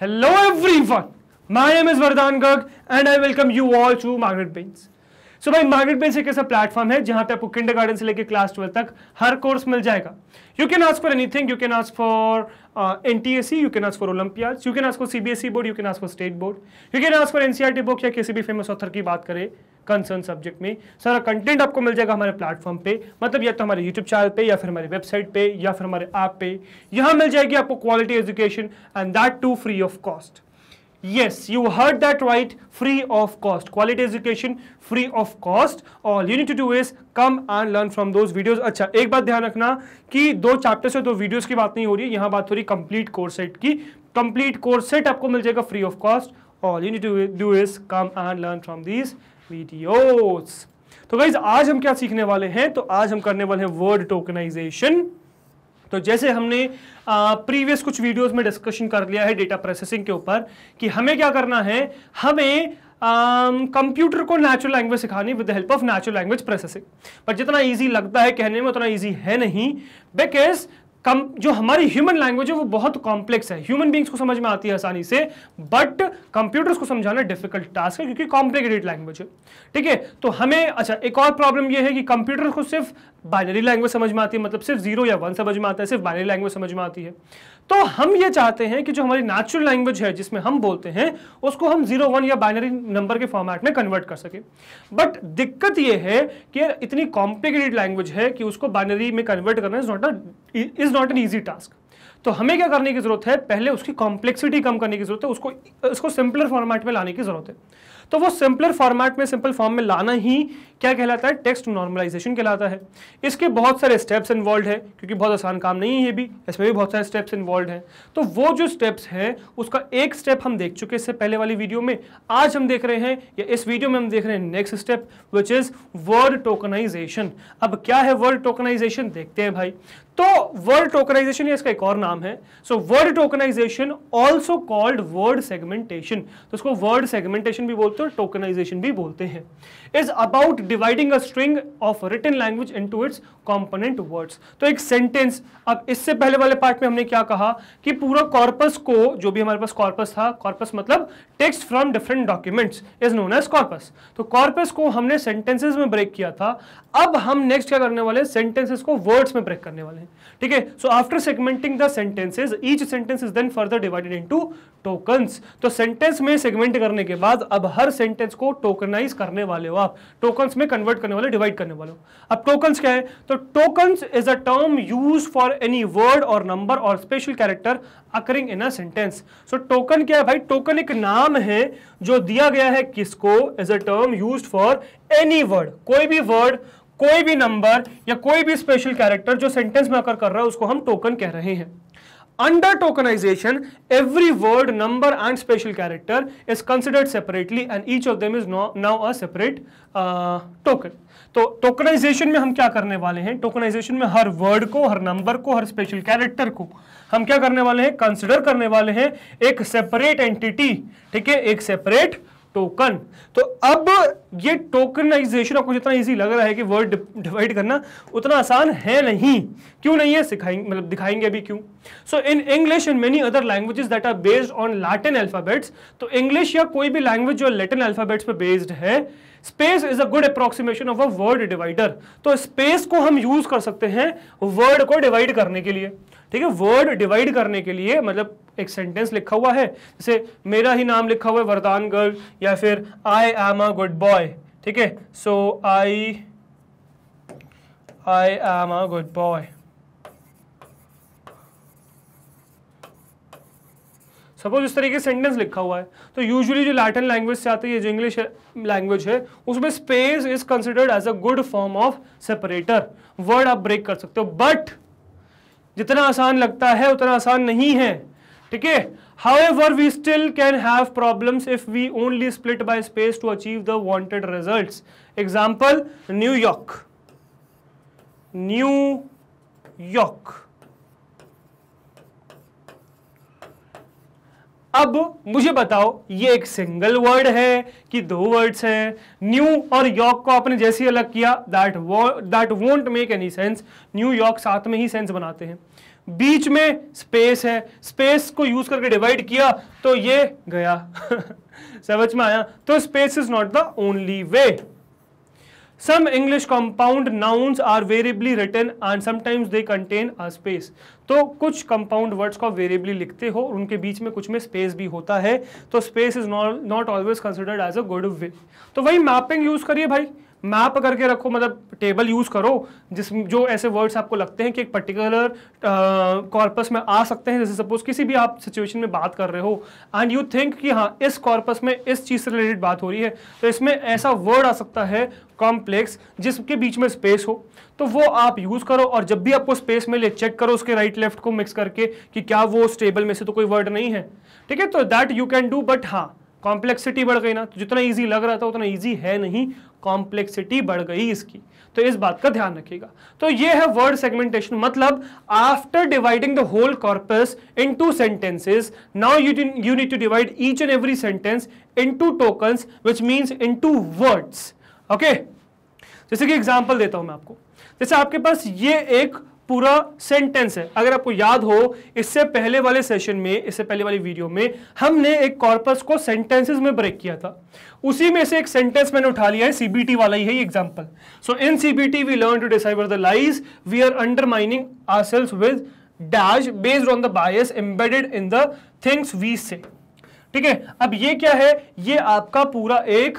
Hello everyone, my name is Vardhan Garg and I welcome you all to Magnet Brains. सो भाई market place एक ऐसा platform है जहां पे आपको किंडर गार्डन से लेकर क्लास ट्वेल्व तक हर कोर्स मिल जाएगा you can ask for anything you can ask for N T S C you can ask for Olympia you can ask for CBSE board you can ask for state board you can ask for NCERT book या किसी भी famous author की बात करें concern subject में सारा content आपको मिल जाएगा हमारे प्लेटफॉर्म पे मतलब या तो हमारे यूट्यूब चैनल पे या फिर हमारी वेबसाइट पे या फिर हमारे ऐप पे यहाँ मिल जाएगी आपको quality education and that too free of cost Yes, you heard that right, free of cost. Quality education free of cost. All you need to do is come and learn from those videos. अच्छा एक बात ध्यान रखना कि दो chapter से दो videos की बात नहीं हो रही है यहाँ बात हो रही कंप्लीट कोर्स सेट की कंप्लीट कोर्स सेट आपको मिल जाएगा free of cost all you need to do is come and learn from these videos तो गाइज आज हम क्या सीखने वाले हैं तो आज हम करने वाले हैं वर्ड टोकनाइजेशन तो जैसे हमने प्रीवियस कुछ वीडियोस में डिस्कशन कर लिया है डेटा प्रोसेसिंग के ऊपर कि हमें क्या करना है हमें कंप्यूटर को नेचुरल लैंग्वेज सिखानी with the help of natural language processing पर जितना इजी लगता है कहने में उतना इजी है नहीं बिकॉज कम जो हमारी ह्यूमन लैंग्वेज है वो बहुत कॉम्प्लेक्स है ह्यूमन बींग्स को समझ में आती है आसानी से बट कंप्यूटर्स को समझाना डिफिकल्ट टास्क है क्योंकि कॉम्प्लिकेटेड लैंग्वेज है ठीक है तो हमें अच्छा एक और प्रॉब्लम ये है कि कंप्यूटर को सिर्फ बाइनरी लैंग्वेज समझ में आती है मतलब सिर्फ जीरो या वन समझ में आता है सिर्फ बाइनरी लैंग्वेज समझ में आती है तो हम ये चाहते हैं कि जो हमारी नेचुरल लैंग्वेज है जिसमें हम बोलते हैं उसको हम जीरो वन या बाइनरी नंबर के फॉर्मेट में कन्वर्ट कर सके बट दिक्कत ये है कि इतनी कॉम्प्लिकेटेड लैंग्वेज है कि उसको बाइनरी में कन्वर्ट करना is not a is not an easy task तो हमें क्या करने की जरूरत है पहले उसकी कॉम्प्लेक्सिटी कम करने की जरूरत है उसको उसको सिंपलर फॉर्मेट में लाने की जरूरत है तो वो सिंपलर फॉर्मेट में सिंपल फॉर्म में लाना ही क्या कहलाता है टेक्स्ट नॉर्मलाइजेशन कहलाता है इसके बहुत सारे स्टेप्स इन्वॉल्व है क्योंकि बहुत आसान काम नहीं है ये भी इसमें भी बहुत सारे स्टेप्स इन्वॉल्व हैं तो वो जो स्टेप्स हैं उसका एक स्टेप हम देख चुके इससे पहले वाली वीडियो में आज हम देख रहे हैं या इस वीडियो में हम देख रहे हैं next step which is word tokenization अब क्या है वर्ड टोकनाइजेशन देखते हैं भाई तो वर्ड टोकनाइजेशन इसका एक और नाम है so word tokenization also called word segmentation तो इसको वर्ड सेगमेंटेशन भी बोलते बोलते हैं टोकनाइजेशन भी बोलते हैं is about dividing a string of written language into its component words तो एक सेंटेंस अब इससे पहले वाले पार्ट में हमने क्या कहा कि पूरा कॉर्पस को जो भी हमारे पास कॉर्पस था कॉर्पस मतलब text from different documents is known as corpus तो कॉर्पस को हमने सेंटेंसेज में ब्रेक किया था अब हम नेक्स्ट क्या करने वाले सेंटेंसेज को वर्ड्स में ब्रेक करने वाले हैं ठीक है so after segmenting the sentences each sentence is then further divided into token तो सेंटेंस में सेगमेंट करने के बाद अब हर हर सेंटेंस को टोकनाइज करने वाले हो आप टोकन्स में कन्वर्ट करने वाले डिवाइड करने वाले हो अब टोकन्स क्या है तो tokens is a term use for any word और नंबर और special character occurring in a sentence so token क्या है भाई टोकन एक नाम है जो दिया गया है किसको is a term use for any word कोई भी वर्ड कोई भी नंबर या कोई भी स्पेशल कैरेक्टर जो सेंटेंस में अकर कर रहा है उसको हम टोकन कह रहे हैं Under tokenization, every word, number and special character is considered separately and each of them is now, now a separate uh, token. तो टोकनाइजेशन में हम क्या करने वाले हैं टोकनाइजेशन में हर वर्ड को हर नंबर को हर स्पेशल कैरेक्टर को हम क्या करने वाले हैं कंसिडर करने वाले हैं एक सेपरेट एंटिटी ठीक है एक सेपरेट टोकन तो अब ये टोकनाइजेशन आपको जितना इजी लग रहा है कि वर्ड डिवाइड करना उतना आसान है नहीं क्यों नहीं है सिखाएंगे मतलब दिखाएंगे अभी क्यों so in English and many other languages that are based on Latin alphabets तो इंग्लिश या कोई भी लैंग्वेज जो लैटिन अल्फाबेट्स पर बेस्ड है space is a good approximation of a word divider तो स्पेस को हम यूज कर सकते हैं वर्ड को डिवाइड करने के लिए ठीक है वर्ड डिवाइड करने के लिए मतलब एक सेंटेंस लिखा हुआ है जैसे मेरा ही नाम लिखा हुआ है वरदान गर्ल या फिर I am a good boy ठीक है so I I am a good boy suppose इस तरीके सेंटेंस लिखा हुआ है तो यूजुअली जो लैटिन लैंग्वेज से आती है जो इंग्लिश लैंग्वेज है उसमें space is considered as a good form of separator word आप ब्रेक कर सकते हो बट जितना आसान लगता है उतना आसान नहीं है ठीक है however we still can have problem if we only split by space to achieve the wanted result example New York York अब मुझे बताओ ये एक सिंगल वर्ड है कि दो वर्ड्स हैं न्यू और यॉर्क को आपने जैसे ही अलग किया that that won't make any sense New York साथ में ही सेंस बनाते हैं बीच में स्पेस है स्पेस को यूज करके डिवाइड किया तो ये गया समझ में आया तो space is not the only way some English compound nouns are variably return and sometimes they contain a space तो कुछ कंपाउंड वर्ड्स को वेरिएबली लिखते हो और उनके बीच में कुछ में स्पेस भी होता है तो space is not always considered as a good way तो वही मैपिंग यूज करिए भाई मैप करके रखो मतलब टेबल यूज़ करो जिस जो ऐसे वर्ड्स आपको लगते हैं कि एक पर्टिकुलर कॉर्पस में आ सकते हैं जैसे सपोज किसी भी आप सिचुएशन में बात कर रहे हो एंड यू थिंक कि हाँ इस कॉर्पस में इस चीज़ से रिलेटेड बात हो रही है तो इसमें ऐसा वर्ड आ सकता है कॉम्प्लेक्स जिसके बीच में स्पेस हो तो वो आप यूज़ करो और जब भी आपको स्पेस मिले चेक करो उसके राइट लेफ्ट को मिक्स करके कि क्या वो उस टेबल में से तो कोई वर्ड नहीं है ठीक है तो that you can do but हाँ कॉम्प्लेक्सिटी बढ़ गई ना तो जितना ईजी लग रहा था उतना ईजी है नहीं कॉम्प्लेक्सिटी बढ़ गई इसकी तो इस बात का ध्यान रखिएगा तो ये है वर्ड सेगमेंटेशन मतलब after dividing the whole corpus into sentences now you you need to divide each and every sentence into token which means into words okay जैसे कि एग्जाम्पल देता हूं मैं आपको जैसे आपके पास ये एक पूरा सेंटेंस है अगर आपको याद हो इससे पहले वाले सेशन में इससे पहले वाली वीडियो में हमने एक कॉर्पस को सेंटेंसेस में ब्रेक किया था उसी में से एक सेंटेंस मैंने उठा लिया है सीबीटी वाला ही है example so in CBT we learn to decipher the lies we are undermining our cells with dash based on the bias embedded in the things we say ठीक है अब ये क्या है ये आपका पूरा एक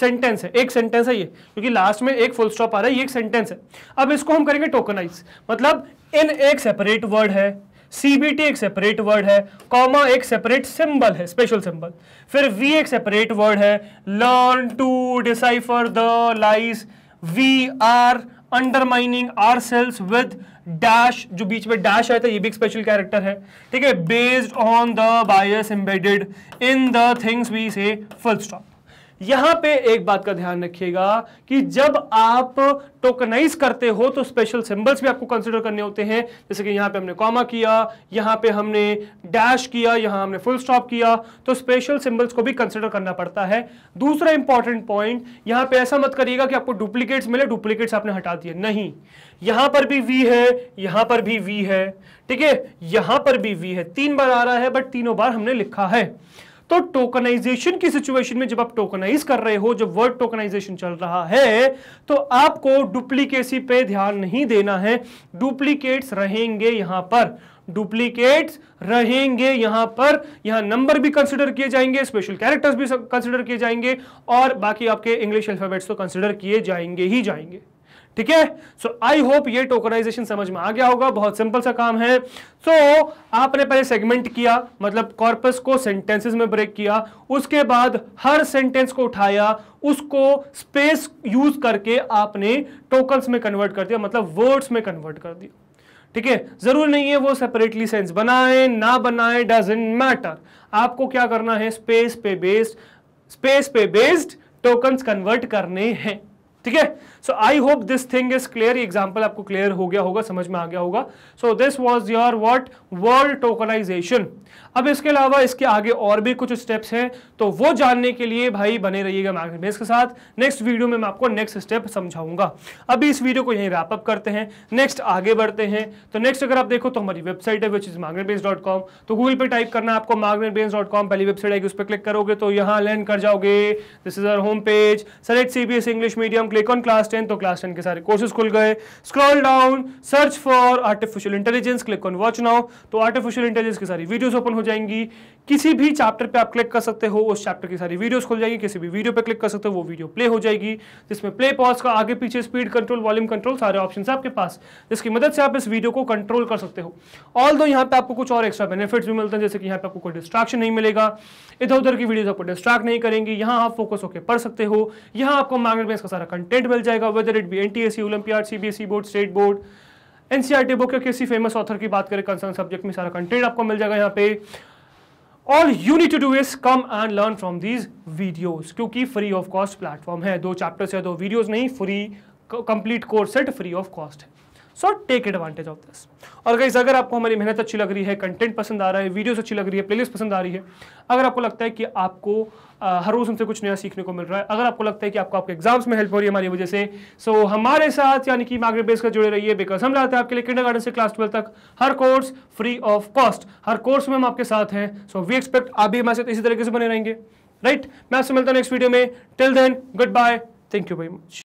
सेंटेंस है एक सेंटेंस है ये क्योंकि लास्ट में एक फुल स्टॉप आ रहा है ये एक सेंटेंस है अब इसको हम करेंगे टोकनाइज मतलब इन एक सेपरेट वर्ड है सीबीटी एक सेपरेट वर्ड है कॉमा एक सेपरेट सिंबल है स्पेशल सिंबल फिर वी एक सेपरेट वर्ड है learn to decipher the lies we are undermining our cells with dash जो बीच में डैश आया था ये भी एक स्पेशल कैरेक्टर है ठीक है based on the bias embedded in the things we say full stop यहां पे एक बात का ध्यान रखिएगा कि जब आप टोकनाइज करते हो तो स्पेशल सिंबल्स भी आपको कंसिडर करने होते हैं जैसे कि यहां पे हमने कॉमा किया यहां पे हमने डैश किया यहां हमने फुल स्टॉप किया तो स्पेशल सिंबल्स को भी कंसिडर करना पड़ता है दूसरा इंपॉर्टेंट पॉइंट यहां पे ऐसा मत करिएगा कि आपको डुप्लीकेट्स मिले डुप्लीकेट्स आपने हटा दिए नहीं यहां पर भी वी है यहां पर भी वी है ठीक है यहां पर भी वी है तीन बार आ रहा है बट तीनों बार हमने लिखा है तो टोकनाइजेशन की सिचुएशन में जब आप टोकनाइज कर रहे हो जब वर्ड टोकनाइजेशन चल रहा है तो आपको डुप्लीकेसी पे ध्यान नहीं देना है डुप्लीकेट्स रहेंगे यहां पर डुप्लीकेट्स रहेंगे यहां पर यहां नंबर भी कंसिडर किए जाएंगे स्पेशल कैरेक्टर्स भी कंसिडर किए जाएंगे और बाकी आपके इंग्लिश अल्फाबेट्स तो कंसिडर किए जाएंगे ही जाएंगे ठीक है सो आई होप ये टोकनाइजेशन समझ में आ गया होगा बहुत सिंपल सा काम है सो so, आपने पहले सेगमेंट किया मतलब कॉर्पस को सेंटेंसेस में ब्रेक किया उसके बाद हर सेंटेंस को उठाया उसको स्पेस यूज करके आपने टोकन्स में कन्वर्ट कर दिया मतलब वर्ड्स में कन्वर्ट कर दिया ठीक है जरूर नहीं है वो सेपरेटली सेंस बनाए ना बनाए डजेंट मैटर आपको क्या करना है स्पेस पे बेस्ड स्पेस पे बेस्ड टोकन्स कन्वर्ट करने हैं ठीक है so I hope this thing is clear example आपको क्लियर हो गया होगा समझ में आ गया होगा so this was your what world tokenization अब इसके अलावा इसके आगे और भी कुछ स्टेप्स हैं तो वो जानने के लिए भाई बने रहिएगा मार्केट बेस के साथ नेक्स्ट वीडियो में मैं आपको नेक्स्ट स्टेप समझाऊंगा अभी इस वीडियो को यहीं रैपअप करते हैं नेक्स्ट आगे बढ़ते हैं तो नेक्स्ट अगर आप देखो तो हमारी वेबसाइट है which is market base dot com तो गूगल पे टाइप करना आपको मार्केट बेस डॉट कॉम पहली वेबसाइट आएगी उस पर क्लिक करोगे तो यहाँ लैंड कर जाओगे this is our home page select CBSE English medium click on class tenth और क्लास टेन के सारे कोर्सेज खुल गए scroll down search for artificial intelligence click on watch now तो आर्टिफिशियल इंटेलिजेंस की सारी वीडियोस ओपन हो जाएंगी किसी भी चैप्टर पे आप क्लिक कर सकते हो उस चैप्टर की सारी वीडियोस खुल जाएगी किसी भी वीडियो पे क्लिक कर सकते हो वो वीडियो प्ले हो जाएगी जिसमें प्ले पॉज का आगे पीछे स्पीड कंट्रोल वॉल्यूम कंट्रोल सारे ऑप्शन है आपके पास जिसकी मदद से आप इस वीडियो को कंट्रोल कर सकते हो ऑल दो यहाँ पे आपको कुछ और एक्स्ट्रा बेनिफिट्स भी मिलते हैं जैसे कि यहाँ पे आपको कोई डिस्ट्रैक्शन नहीं मिलेगा इधर उधर की वीडियोज आपको डिस्ट्रैक्ट नहीं करेंगी यहाँ आप फोकस होकर पढ़ सकते हो यहाँ आपको मैग्नेट का सारा कंटेंट मिल जाएगा जाएगा whether it be N T S C C B S E board state board N C R T book या किसी फेमस ऑथर की बात करें कंसर्न सब्जेक्ट में सारा कंटेंट आपको मिल जाएगा यहाँ पे all you need to do is come and learn from these videos क्योंकि फ्री ऑफ कॉस्ट प्लेटफॉर्म है दो चैप्टर्स या दो वीडियोज नहीं free complete course set free of cost है so take advantage of this और गाइज अगर आपको हमारी मेहनत अच्छी लग रही है कंटेंट पसंद आ रहा है वीडियोस अच्छी लग रही है प्लेलिस्ट पसंद आ रही है अगर आपको लगता है कि आपको आ, हर रोज़ हमसे कुछ नया सीखने को मिल रहा है अगर आपको लगता है कि आपको आपके एग्जाम्स में हेल्प हो रही है हमारी वजह से सो so, हमारे साथ यानी कि मागरे बेस का जुड़े रहिए बिकॉज हम लाते हैं आपके लिए किंडर से क्लास ट्वेल्व तक हर कोर्स फ्री ऑफ कॉस्ट हर कोर्स में हम आपके साथ हैं सो वी एक्सपेक्ट आप भी हमारे साथ इसी तरीके से बने रहेंगे राइट right? मैं आपसे मिलता हूँ नेक्स्ट वीडियो में till then goodbye thank you very much